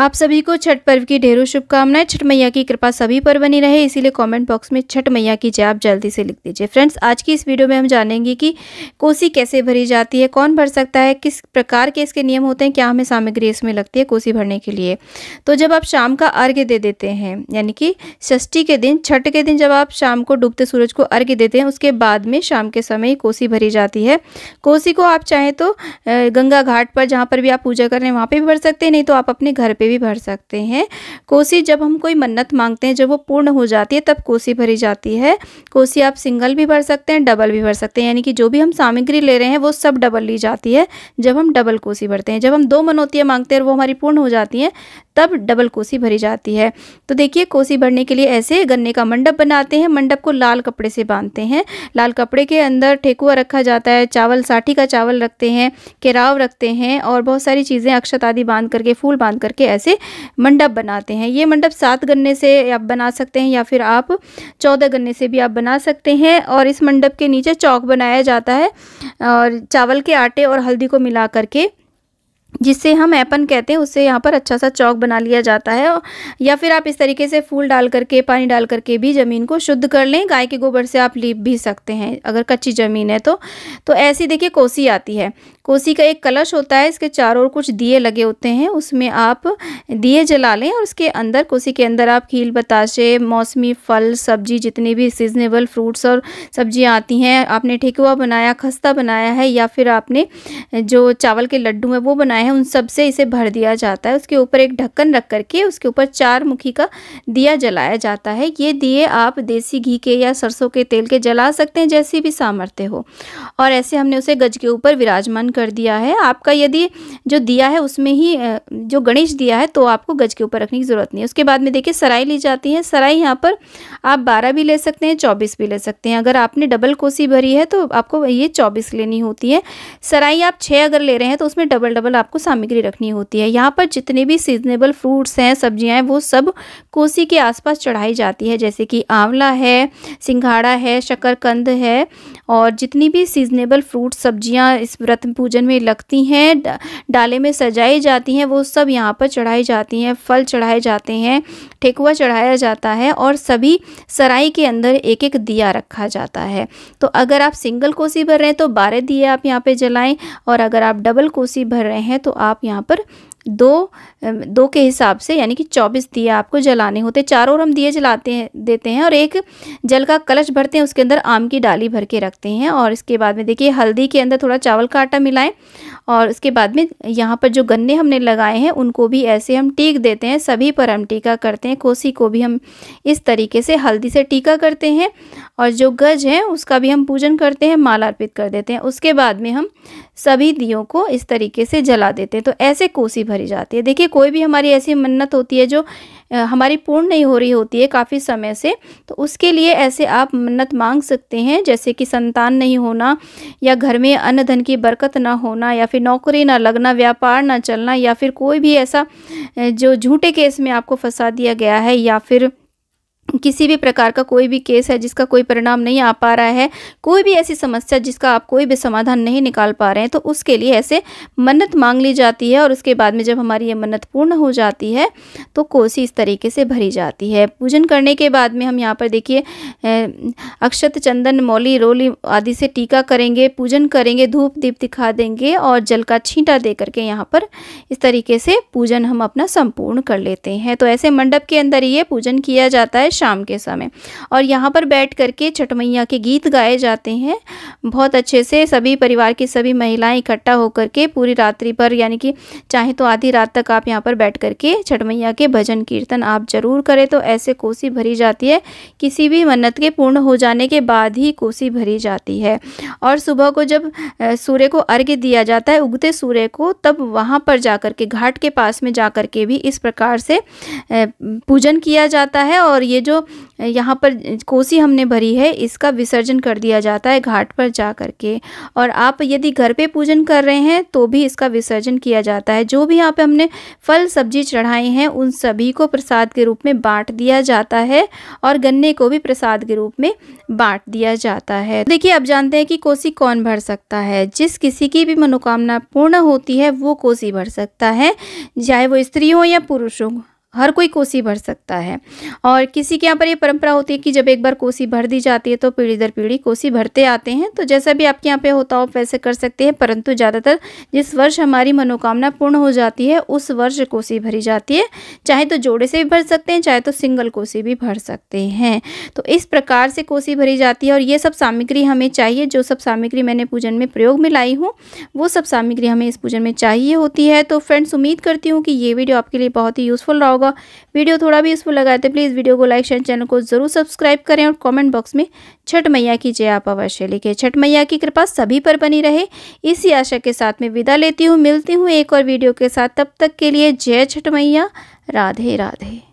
आप सभी को छठ पर्व की ढेरों शुभकामनाएं छठ मैया की कृपा सभी पर बनी रहे इसीलिए कमेंट बॉक्स में छठ मैया की जय आप जल्दी से लिख दीजिए फ्रेंड्स आज की इस वीडियो में हम जानेंगे कि कोसी कैसे भरी जाती है कौन भर सकता है किस प्रकार के इसके नियम होते हैं क्या हमें सामग्री इसमें लगती है कोसी भरने के लिए तो जब आप शाम का अर्घ्य दे देते हैं यानी कि षष्ठी के दिन छठ के दिन जब आप शाम को डूबते सूरज को अर्घ्य देते हैं उसके बाद में शाम के समय कोसी भरी जाती है कोसी को आप चाहें तो गंगा घाट पर जहाँ पर भी आप पूजा कर रहे हैं वहाँ पर भी भर सकते हैं नहीं तो आप अपने घर पर भी भर सकते हैं कोसी जब हम कोई मन्नत मांगते हैं जब वो पूर्ण हो जाती है तब कोसी भरी जाती है कोसी आप सिंगल भी भर सकते हैं डबल भी भर सकते हैं यानी कि जो भी हम सामग्री ले रहे हैं वो सब डबल ली जाती है जब हम डबल कोसी भरते हैं जब हम दो मनोतियाँ मांगते हैं और वो हमारी पूर्ण हो जाती हैं तब डबल कोसी भरी जाती है तो देखिए कोसी भरने के लिए ऐसे गन्ने का मंडप बनाते हैं मंडप को लाल कपड़े से बांधते हैं लाल कपड़े के अंदर ठेकुआ रखा जाता है चावल साठी का चावल रखते हैं केराव रखते हैं और बहुत सारी चीज़ें अक्षत आदि बांध करके फूल बांध करके ऐसे मंडप बनाते हैं ये मंडप सात गन्ने से आप बना सकते हैं या फिर आप चौदह गन्ने से भी आप बना सकते हैं और इस मंडप के नीचे चौक बनाया जाता है और चावल के आटे और हल्दी को मिला करके जिससे हम ऐपन कहते हैं उससे यहाँ पर अच्छा सा चौक बना लिया जाता है या फिर आप इस तरीके से फूल डाल करके पानी डाल करके भी ज़मीन को शुद्ध कर लें गाय के गोबर से आप लीप भी सकते हैं अगर कच्ची ज़मीन है तो तो ऐसी देखिए कोसी आती है कोसी का एक कलश होता है इसके चारों ओर कुछ दिए लगे होते हैं उसमें आप दिए जला लें और उसके अंदर कोसी के अंदर आप खील बताशे मौसमी फल सब्जी जितनी भी सीजनेबल फ्रूट्स और सब्जियां आती हैं आपने ठेकुआ बनाया खस्ता बनाया है या फिर आपने जो चावल के लड्डू हैं वो बनाए हैं उन सब से इसे भर दिया जाता है उसके ऊपर एक ढक्कन रख करके उसके ऊपर चार मुखी का दिया जलाया जाता है ये दिए आप देसी घी के या सरसों के तेल के जला सकते हैं जैसी भी सामर्थ्य हो और ऐसे हमने उसे गज के ऊपर विराजमान कर कर दिया है आपका यदि जो दिया है उसमें ही जो गणेश दिया है तो आपको गज के ऊपर रखने की ज़रूरत नहीं है उसके बाद में देखिए सराई ली जाती है सराई यहाँ पर आप बारह भी ले सकते हैं चौबीस भी ले सकते हैं अगर आपने डबल कोसी भरी है तो आपको ये चौबीस लेनी होती है सराई आप छः अगर ले रहे हैं तो उसमें डबल डबल आपको सामग्री रखनी होती है यहाँ पर जितने भी सीजनेबल फ्रूट्स हैं सब्जियाँ हैं वो सब कोसी के आसपास चढ़ाई जाती है जैसे कि आंवला है सिंघाड़ा है शकरकंद है और जितनी भी सीजनेबल फ्रूट सब्जियाँ इस व्रत पूजा पूजन में लगती हैं डाले में सजाई जाती हैं वो सब यहाँ पर चढ़ाई जाती हैं फल चढ़ाए जाते हैं ठेकुआ चढ़ाया जाता है और सभी सराई के अंदर एक एक दिया रखा जाता है तो अगर आप सिंगल कोसी भर रहे हैं तो बारह दिए आप यहाँ पर जलाएँ और अगर आप डबल कोसी भर रहे हैं तो आप यहाँ पर दो दो के हिसाब से यानी कि चौबीस दिए आपको जलाने होते चारों ओर हम दिए जलाते हैं देते हैं और एक जल का कलश भरते हैं उसके अंदर आम की डाली भर के रखते हैं और इसके बाद में देखिए हल्दी के अंदर थोड़ा चावल का आटा मिलाएं और उसके बाद में यहाँ पर जो गन्ने हमने लगाए हैं उनको भी ऐसे हम टीक देते हैं सभी पर हम टीका करते हैं कोसी को भी हम इस तरीके से हल्दी से टीका करते हैं और जो गज है उसका भी हम पूजन करते हैं माला अर्पित कर देते हैं उसके बाद में हम सभी दियों को इस तरीके से जला देते हैं तो ऐसे कोसी भरी जाती है देखिए कोई भी हमारी ऐसी मन्नत होती है जो हमारी पूर्ण नहीं हो रही होती है काफ़ी समय से तो उसके लिए ऐसे आप मन्नत मांग सकते हैं जैसे कि संतान नहीं होना या घर में अन्न धन की बरकत ना होना या फिर नौकरी ना लगना व्यापार ना चलना या फिर कोई भी ऐसा जो झूठे केस में आपको फंसा दिया गया है या फिर किसी भी प्रकार का कोई भी केस है जिसका कोई परिणाम नहीं आ पा रहा है कोई भी ऐसी समस्या जिसका आप कोई भी समाधान नहीं निकाल पा रहे हैं तो उसके लिए ऐसे मन्नत मांग ली जाती है और उसके बाद में जब हमारी ये मन्नत पूर्ण हो जाती है तो कोसी इस तरीके से भरी जाती है पूजन करने के बाद में हम यहाँ पर देखिए अक्षत चंदन मौली रोली आदि से टीका करेंगे पूजन करेंगे धूप दीप दिखा देंगे और जल का छींटा दे करके यहाँ पर इस तरीके से पूजन हम अपना संपूर्ण कर लेते हैं तो ऐसे मंडप के अंदर ये पूजन किया जाता है है शाम के समय और यहाँ पर बैठ करके छठ मैया के गीत गाए जाते हैं बहुत अच्छे से सभी परिवार की सभी महिलाएं इकट्ठा होकर के पूरी रात्रि पर यानी कि चाहे तो आधी रात तक आप यहाँ पर बैठ करके छठ मैया के भजन कीर्तन आप जरूर करें तो ऐसे कोसी भरी जाती है किसी भी मन्नत के पूर्ण हो जाने के बाद ही कोसी भरी जाती है और सुबह को जब सूर्य को अर्घ्य दिया जाता है उगते सूर्य को तब वहाँ पर जा कर के घाट के पास में जा कर के भी इस प्रकार से पूजन किया जाता है और ये जो यहाँ पर कोसी हमने भरी है इसका विसर्जन कर दिया जाता है घाट पर जा करके और आप यदि घर पे पूजन कर रहे हैं तो भी इसका विसर्जन किया जाता है जो भी यहाँ पे हमने फल सब्जी चढ़ाए हैं उन सभी को प्रसाद के रूप में बांट दिया जाता है और गन्ने को भी प्रसाद के रूप में बांट दिया जाता है देखिए आप जानते हैं कि कोसी कौन भर सकता है जिस किसी की भी मनोकामना पूर्ण होती है वो कोसी भर सकता है चाहे वो स्त्री हो या पुरुष हो हर कोई कोसी भर सकता है और किसी के यहाँ पर ये परंपरा होती है कि जब एक बार कोसी भर दी जाती है तो पीढ़ी दर पीढ़ी कोसी भरते आते हैं तो जैसा भी आपके यहाँ पे होता हो वैसे कर सकते हैं परंतु ज़्यादातर जिस वर्ष हमारी मनोकामना पूर्ण हो जाती है उस वर्ष कोसी भरी जाती है चाहे तो जोड़े से भी भर सकते हैं चाहे तो सिंगल कोसी भी भर सकते हैं तो इस प्रकार से कोसी भरी जाती है और ये सब सामग्री हमें चाहिए जो सब सामग्री मैंने पूजन में प्रयोग में लाई हूँ वो सब सामग्री हमें इस पूजन में चाहिए होती है तो फ्रेंड्स उम्मीद करती हूँ कि ये वीडियो आपके लिए बहुत ही यूज़फुल रहा होगा वीडियो थोड़ा भी यूज़फुल लगाए तो प्लीज़ वीडियो को लाइक शेयर चैनल को ज़रूर सब्सक्राइब करें और कॉमेंट बॉक्स में छठ मैया की जय आप अवश्य लिखें छठ मैया की कृपा सभी पर बनी रहे इसी आशा के साथ में विदा लेती हूँ मिलती हूँ एक और वीडियो के साथ तब तक के लिए जय छठ मैया राधे राधे